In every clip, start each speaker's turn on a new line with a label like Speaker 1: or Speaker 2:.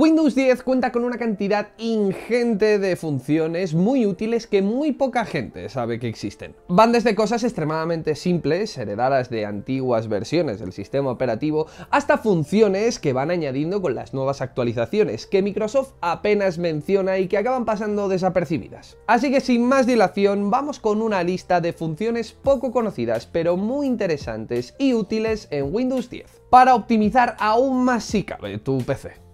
Speaker 1: Windows 10 cuenta con una cantidad ingente de funciones muy útiles que muy poca gente sabe que existen. Van desde cosas extremadamente simples, heredadas de antiguas versiones del sistema operativo, hasta funciones que van añadiendo con las nuevas actualizaciones, que Microsoft apenas menciona y que acaban pasando desapercibidas. Así que sin más dilación, vamos con una lista de funciones poco conocidas, pero muy interesantes y útiles en Windows 10, para optimizar aún más si cabe tu PC.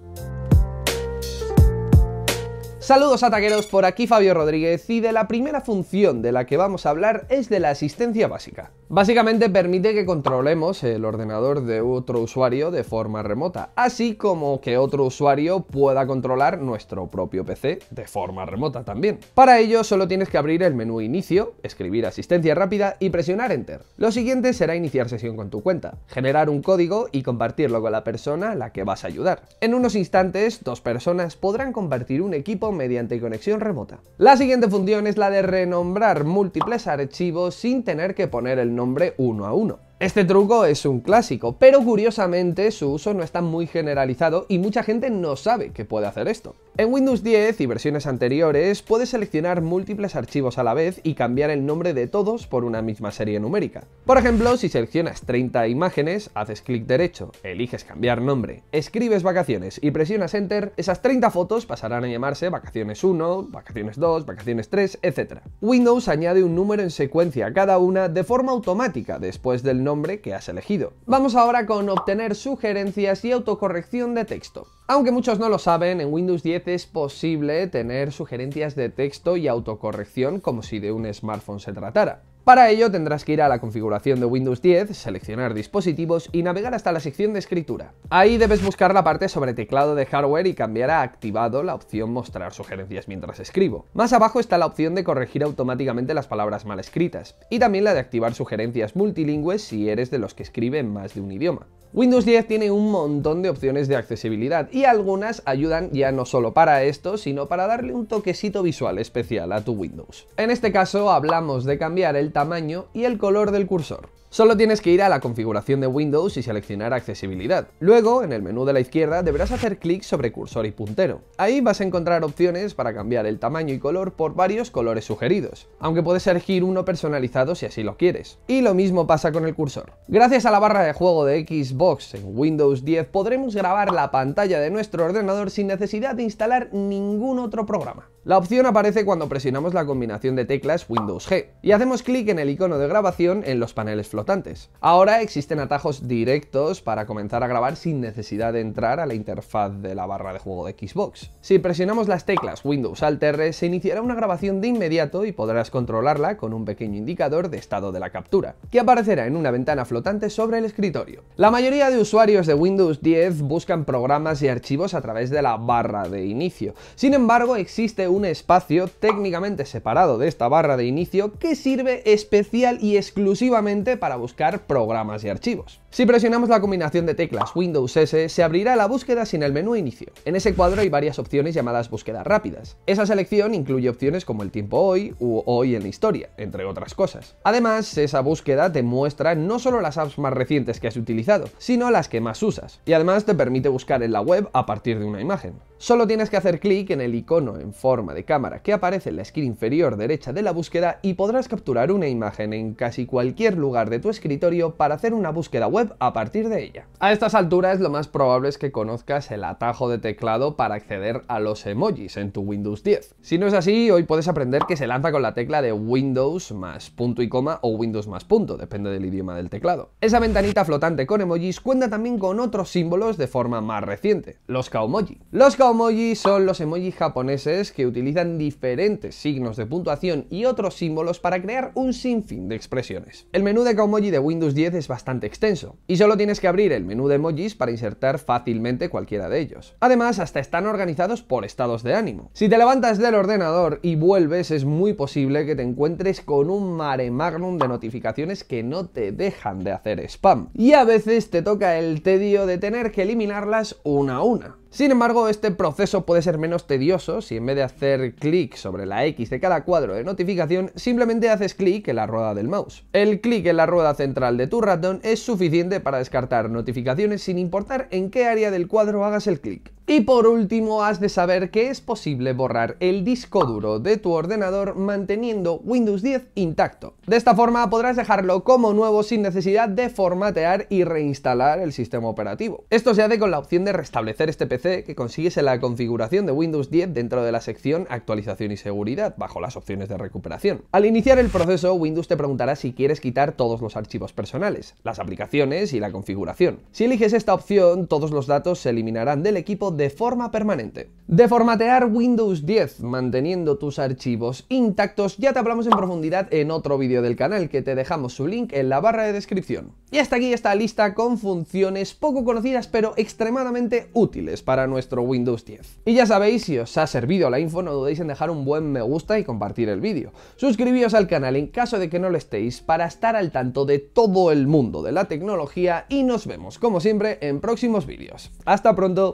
Speaker 1: Saludos ataqueros, por aquí Fabio Rodríguez y de la primera función de la que vamos a hablar es de la asistencia básica. Básicamente permite que controlemos el ordenador de otro usuario de forma remota, así como que otro usuario pueda controlar nuestro propio PC de forma remota también. Para ello solo tienes que abrir el menú inicio, escribir asistencia rápida y presionar enter. Lo siguiente será iniciar sesión con tu cuenta, generar un código y compartirlo con la persona a la que vas a ayudar. En unos instantes, dos personas podrán compartir un equipo mediante conexión remota. La siguiente función es la de renombrar múltiples archivos sin tener que poner el nombre uno a uno. Este truco es un clásico, pero curiosamente su uso no está muy generalizado y mucha gente no sabe que puede hacer esto. En Windows 10 y versiones anteriores puedes seleccionar múltiples archivos a la vez y cambiar el nombre de todos por una misma serie numérica. Por ejemplo, si seleccionas 30 imágenes, haces clic derecho, eliges cambiar nombre, escribes vacaciones y presionas enter, esas 30 fotos pasarán a llamarse vacaciones 1, vacaciones 2, vacaciones 3, etc. Windows añade un número en secuencia a cada una de forma automática después del nombre que has elegido. Vamos ahora con obtener sugerencias y autocorrección de texto. Aunque muchos no lo saben, en Windows 10 es posible tener sugerencias de texto y autocorrección como si de un smartphone se tratara. Para ello tendrás que ir a la configuración de Windows 10, seleccionar dispositivos y navegar hasta la sección de escritura. Ahí debes buscar la parte sobre teclado de hardware y cambiar a activado la opción mostrar sugerencias mientras escribo. Más abajo está la opción de corregir automáticamente las palabras mal escritas y también la de activar sugerencias multilingües si eres de los que escriben más de un idioma. Windows 10 tiene un montón de opciones de accesibilidad y algunas ayudan ya no solo para esto, sino para darle un toquecito visual especial a tu Windows. En este caso hablamos de cambiar el tamaño y el color del cursor. Solo tienes que ir a la configuración de Windows y seleccionar accesibilidad. Luego, en el menú de la izquierda, deberás hacer clic sobre cursor y puntero. Ahí vas a encontrar opciones para cambiar el tamaño y color por varios colores sugeridos, aunque puedes elegir uno personalizado si así lo quieres. Y lo mismo pasa con el cursor. Gracias a la barra de juego de Xbox en Windows 10 podremos grabar la pantalla de nuestro ordenador sin necesidad de instalar ningún otro programa. La opción aparece cuando presionamos la combinación de teclas Windows G y hacemos clic en el icono de grabación en los paneles flotantes. Ahora existen atajos directos para comenzar a grabar sin necesidad de entrar a la interfaz de la barra de juego de Xbox. Si presionamos las teclas Windows Alt R se iniciará una grabación de inmediato y podrás controlarla con un pequeño indicador de estado de la captura, que aparecerá en una ventana flotante sobre el escritorio. La mayoría de usuarios de Windows 10 buscan programas y archivos a través de la barra de inicio. Sin embargo, existe un espacio técnicamente separado de esta barra de inicio que sirve especial y exclusivamente para buscar programas y archivos. Si presionamos la combinación de teclas Windows S, se abrirá la búsqueda sin el menú inicio. En ese cuadro hay varias opciones llamadas búsquedas rápidas. Esa selección incluye opciones como el tiempo hoy u hoy en la historia, entre otras cosas. Además, esa búsqueda te muestra no solo las apps más recientes que has utilizado, sino las que más usas, y además te permite buscar en la web a partir de una imagen. Solo tienes que hacer clic en el icono en forma de cámara que aparece en la esquina inferior derecha de la búsqueda y podrás capturar una imagen en casi cualquier lugar de tu escritorio para hacer una búsqueda web a partir de ella. A estas alturas lo más probable es que conozcas el atajo de teclado para acceder a los emojis en tu Windows 10. Si no es así, hoy puedes aprender que se lanza con la tecla de Windows más punto y coma o Windows más punto, depende del idioma del teclado. Esa ventanita flotante con emojis cuenta también con otros símbolos de forma más reciente, los Kaomoji. Los Kaumoji son los emojis japoneses que utilizan diferentes signos de puntuación y otros símbolos para crear un sinfín de expresiones. El menú de Kaomoji de Windows 10 es bastante extenso, y solo tienes que abrir el menú de emojis para insertar fácilmente cualquiera de ellos. Además, hasta están organizados por estados de ánimo. Si te levantas del ordenador y vuelves, es muy posible que te encuentres con un mare magnum de notificaciones que no te dejan de hacer spam. Y a veces te toca el tedio de tener que eliminarlas una a una. Sin embargo, este proceso puede ser menos tedioso si en vez de hacer clic sobre la X de cada cuadro de notificación, simplemente haces clic en la rueda del mouse. El clic en la rueda central de tu ratón es suficiente para descartar notificaciones sin importar en qué área del cuadro hagas el clic. Y por último, has de saber que es posible borrar el disco duro de tu ordenador manteniendo Windows 10 intacto. De esta forma podrás dejarlo como nuevo sin necesidad de formatear y reinstalar el sistema operativo. Esto se hace con la opción de restablecer este PC que consigues en la configuración de Windows 10 dentro de la sección actualización y seguridad, bajo las opciones de recuperación. Al iniciar el proceso, Windows te preguntará si quieres quitar todos los archivos personales, las aplicaciones y la configuración. Si eliges esta opción, todos los datos se eliminarán del equipo de forma permanente. De formatear Windows 10 manteniendo tus archivos intactos ya te hablamos en profundidad en otro vídeo del canal que te dejamos su link en la barra de descripción. Y hasta aquí esta lista con funciones poco conocidas pero extremadamente útiles para nuestro Windows 10. Y ya sabéis, si os ha servido la info no dudéis en dejar un buen me gusta y compartir el vídeo. Suscribíos al canal en caso de que no lo estéis para estar al tanto de todo el mundo de la tecnología y nos vemos como siempre en próximos vídeos. ¡Hasta pronto!